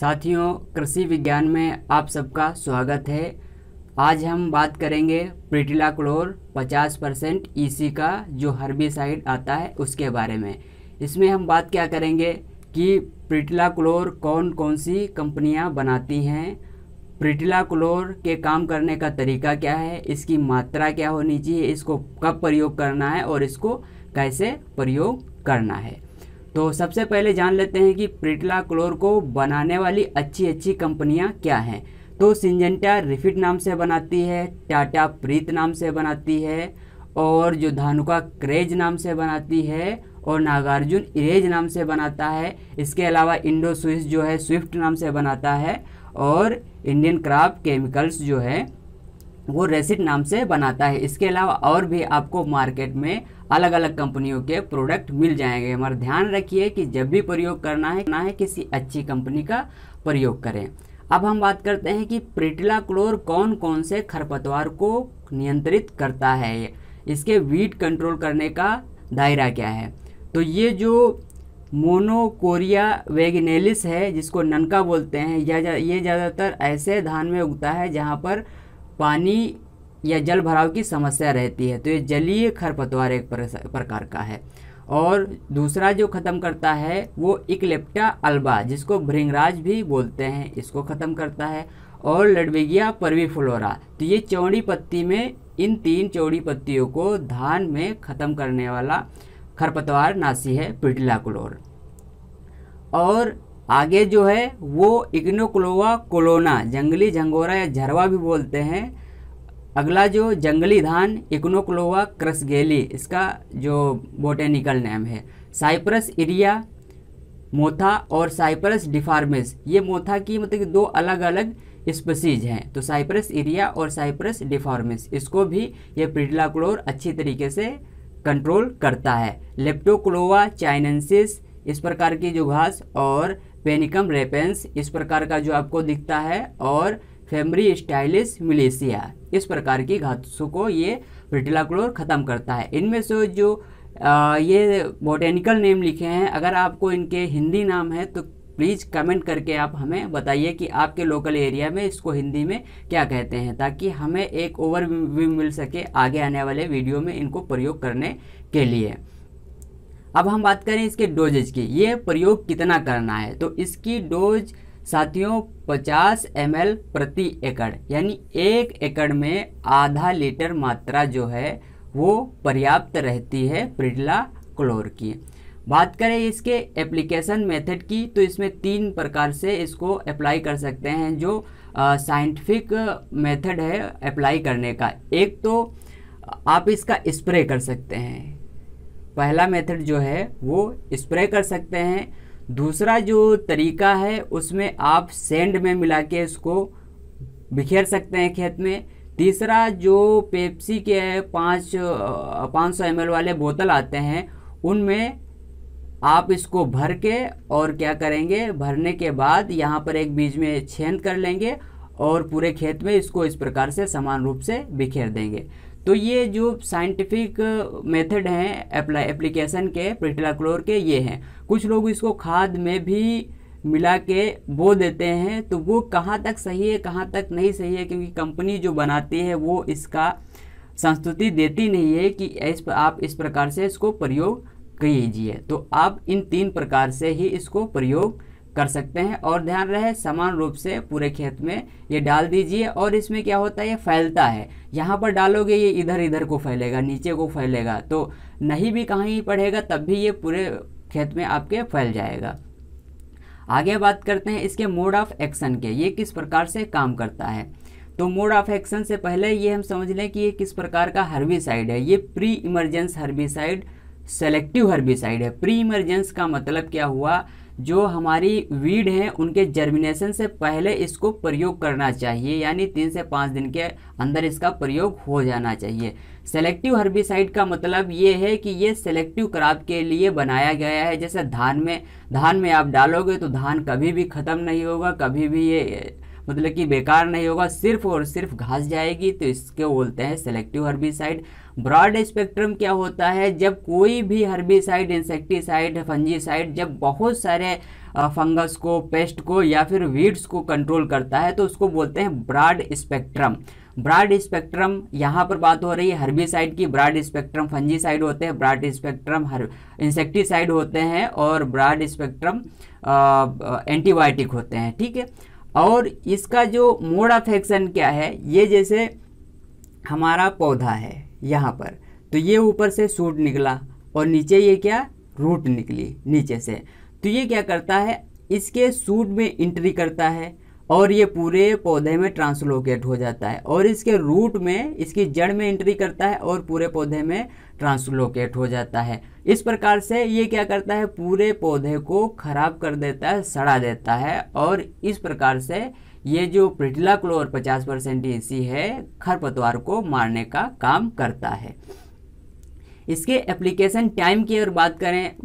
साथियों कृषि विज्ञान में आप सबका स्वागत है आज हम बात करेंगे प्रिटिला क्लोर 50 परसेंट ई e का जो हर्बिसाइड आता है उसके बारे में इसमें हम बात क्या करेंगे कि प्रिटिला क्लोर कौन कौन सी कंपनियां बनाती हैं प्रिटिला क्लोर के काम करने का तरीका क्या है इसकी मात्रा क्या होनी चाहिए इसको कब प्रयोग करना है और इसको कैसे प्रयोग करना है तो सबसे पहले जान लेते हैं कि प्रिटला क्लोर को बनाने वाली अच्छी अच्छी कंपनियां क्या हैं तो सिंजेंटा रिफिट नाम से बनाती है टाटा प्रीत नाम से बनाती है और जो धानुका क्रेज नाम से बनाती है और नागार्जुन इरेज नाम से बनाता है इसके अलावा इंडो स्विस जो है स्विफ्ट नाम से बनाता है और इंडियन क्राफ्ट केमिकल्स जो है वो रेसिट नाम से बनाता है इसके अलावा और भी आपको मार्केट में अलग अलग कंपनियों के प्रोडक्ट मिल जाएंगे हमारा ध्यान रखिए कि जब भी प्रयोग करना है ना है किसी अच्छी कंपनी का प्रयोग करें अब हम बात करते हैं कि प्रिटिला क्लोर कौन कौन से खरपतवार को नियंत्रित करता है इसके वीट कंट्रोल करने का दायरा क्या है तो ये जो मोनोकोरिया वेगनेलिस है जिसको ननका बोलते हैं या ये ज़्यादातर ऐसे धान में उगता है जहाँ पर पानी या जल भराव की समस्या रहती है तो ये जलीय खरपतवार एक प्रकार का है और दूसरा जो ख़त्म करता है वो इकलेप्टा अल्बा जिसको भृंगराज भी बोलते हैं इसको ख़त्म करता है और लडवेगिया परवीफ्लोरा तो ये चौड़ी पत्ती में इन तीन चौड़ी पत्तियों को धान में ख़त्म करने वाला खरपतवार नासी है पिटला क्लोर और आगे जो है वो इग्नोक्लोवा कोलोना जंगली झंगोरा या झरवा भी बोलते हैं अगला जो जंगली धान इग्नोक्लोवा क्रसगेली इसका जो बोटेनिकल नेम है साइप्रस इरिया मोथा और साइप्रस डिफार्मिस ये मोथा की मतलब कि दो अलग अलग स्पेसीज हैं तो साइप्रस इरिया और साइप्रस डिफार्मिस इसको भी ये प्रिडलाक्लोर अच्छी तरीके से कंट्रोल करता है लेप्टोक्लोवा चाइनेंसिस इस प्रकार की जो घास और पेनिकम रेपेंस इस प्रकार का जो आपको दिखता है और फेमरी स्टाइलिस मिलेशिया इस प्रकार की घातों को ये प्रिटिलाक्लोर ख़त्म करता है इनमें से जो आ, ये बोटेनिकल नेम लिखे हैं अगर आपको इनके हिंदी नाम है तो प्लीज़ कमेंट करके आप हमें बताइए कि आपके लोकल एरिया में इसको हिंदी में क्या कहते हैं ताकि हमें एक ओवरव्यू मिल सके आगे आने वाले वीडियो में इनको प्रयोग करने के लिए अब हम बात करें इसके डोजेज की ये प्रयोग कितना करना है तो इसकी डोज साथियों 50 एम प्रति एकड़ यानी एक एकड़ में आधा लीटर मात्रा जो है वो पर्याप्त रहती है प्रिडला क्लोर की बात करें इसके एप्लीकेशन मेथड की तो इसमें तीन प्रकार से इसको अप्लाई कर सकते हैं जो साइंटिफिक मेथड है अप्लाई करने का एक तो आप इसका स्प्रे कर सकते हैं पहला मेथड जो है वो स्प्रे कर सकते हैं दूसरा जो तरीका है उसमें आप सेंड में मिला के इसको बिखेर सकते हैं खेत में तीसरा जो पेप्सी के पाँच पाँच सौ एम वाले बोतल आते हैं उनमें आप इसको भर के और क्या करेंगे भरने के बाद यहाँ पर एक बीज में छेद कर लेंगे और पूरे खेत में इसको इस प्रकार से समान रूप से बिखेर देंगे तो ये जो साइंटिफिक मेथड uh, हैं अप्लाई एप्लीकेशन के प्रिटिलाक्लोर के ये हैं कुछ लोग इसको खाद में भी मिला के बो देते हैं तो वो कहाँ तक सही है कहाँ तक नहीं सही है क्योंकि कंपनी जो बनाती है वो इसका संस्तुति देती नहीं है कि इस पर आप इस प्रकार से इसको प्रयोग कीजिए तो आप इन तीन प्रकार से ही इसको प्रयोग कर सकते हैं और ध्यान रहे समान रूप से पूरे खेत में ये डाल दीजिए और इसमें क्या होता है ये फैलता है यहाँ पर डालोगे ये इधर इधर को फैलेगा नीचे को फैलेगा तो नहीं भी कहीं पड़ेगा तब भी ये पूरे खेत में आपके फैल जाएगा आगे बात करते हैं इसके मोड ऑफ एक्शन के ये किस प्रकार से काम करता है तो मोड ऑफ एक्शन से पहले ये हम समझ लें कि ये किस प्रकार का हर्बिसाइड है ये pre emergence herbicide selective herbicide है प्री इमरजेंस का मतलब क्या हुआ जो हमारी वीड हैं उनके जर्मिनेशन से पहले इसको प्रयोग करना चाहिए यानी तीन से पाँच दिन के अंदर इसका प्रयोग हो जाना चाहिए सेलेक्टिव हर्बिसाइड का मतलब ये है कि ये सेलेक्टिव क्राप के लिए बनाया गया है जैसे धान में धान में आप डालोगे तो धान कभी भी ख़त्म नहीं होगा कभी भी ये मतलब कि बेकार नहीं होगा सिर्फ और सिर्फ घास जाएगी तो इसके बोलते हैं सेलेक्टिव हर्बिसाइड ब्रॉड स्पेक्ट्रम क्या होता है जब कोई भी हर्बिसाइड इंसेक्टिसाइड फंजीसाइड जब बहुत सारे फंगस को पेस्ट को या फिर वीड्स को कंट्रोल करता है तो उसको बोलते हैं ब्रॉड स्पेक्ट्रम ब्राड स्पेक्ट्रम यहाँ पर बात हो रही है हर्बिसाइड की ब्राड स्पेक्ट्रम फंजीसाइड होते हैं ब्राड स्पेक्ट्रम हर इंसेक्टिसाइड होते हैं और ब्राड स्पेक्ट्रम एंटीबायोटिक होते हैं ठीक है और इसका जो मोड ऑफ एक्शन क्या है ये जैसे हमारा पौधा है यहाँ पर तो ये ऊपर से सूट निकला और नीचे ये क्या रूट निकली नीचे से तो ये क्या करता है इसके सूट में एंट्री करता है और ये पूरे पौधे में ट्रांसलोकेट हो जाता है और इसके रूट में इसकी जड़ में एंट्री करता है और पूरे पौधे में ट्रांसलोकेट हो जाता है इस प्रकार से ये क्या करता है पूरे पौधे को खराब कर देता है सड़ा देता है और इस प्रकार से ये जो प्रिटला क्लोर 50 परसेंट ईसी है खरपतवार को मारने का काम करता है इसके एप्लीकेशन टाइम की अगर बात करें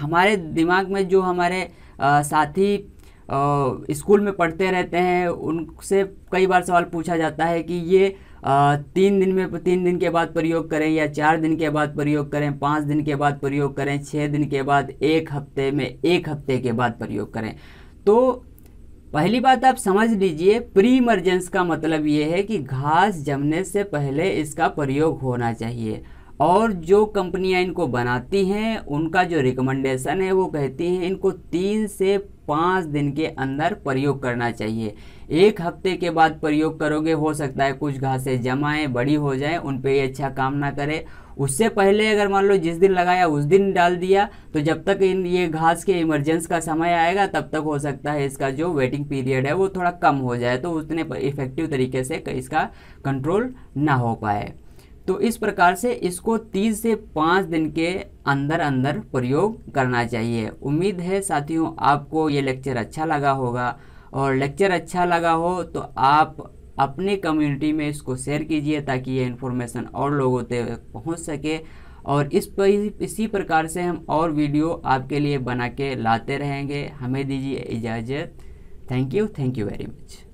हमारे दिमाग में जो हमारे साथी स्कूल में पढ़ते रहते हैं उनसे कई बार सवाल पूछा जाता है कि ये तीन दिन में तीन दिन के बाद प्रयोग करें या चार दिन के बाद प्रयोग करें पाँच दिन के बाद प्रयोग करें छः दिन के बाद एक हफ्ते में एक हफ्ते के बाद प्रयोग करें तो पहली बात आप समझ लीजिए प्री इमरजेंस का मतलब ये है कि घास जमने से पहले इसका प्रयोग होना चाहिए और जो कंपनियां इनको बनाती हैं उनका जो रिकमेंडेशन है वो कहती हैं इनको तीन से पाँच दिन के अंदर प्रयोग करना चाहिए एक हफ्ते के बाद प्रयोग करोगे हो सकता है कुछ घासें जमाएँ बड़ी हो जाएँ उन पर ये अच्छा काम ना करे उससे पहले अगर मान लो जिस दिन लगाया उस दिन डाल दिया तो जब तक इन ये घास के इमरजेंस का समय आएगा तब तक हो सकता है इसका जो वेटिंग पीरियड है वो थोड़ा कम हो जाए तो उतने इफ़ेक्टिव तरीके से इसका कंट्रोल ना हो पाए तो इस प्रकार से इसको तीन से पाँच दिन के अंदर अंदर प्रयोग करना चाहिए उम्मीद है साथियों आपको ये लेक्चर अच्छा लगा होगा और लेक्चर अच्छा लगा हो तो आप अपने कम्युनिटी में इसको शेयर कीजिए ताकि ये इन्फॉर्मेशन और लोगों तक पहुंच सके और इस पर इसी प्रकार से हम और वीडियो आपके लिए बना के लाते रहेंगे हमें दीजिए इजाज़त thank you thank you very much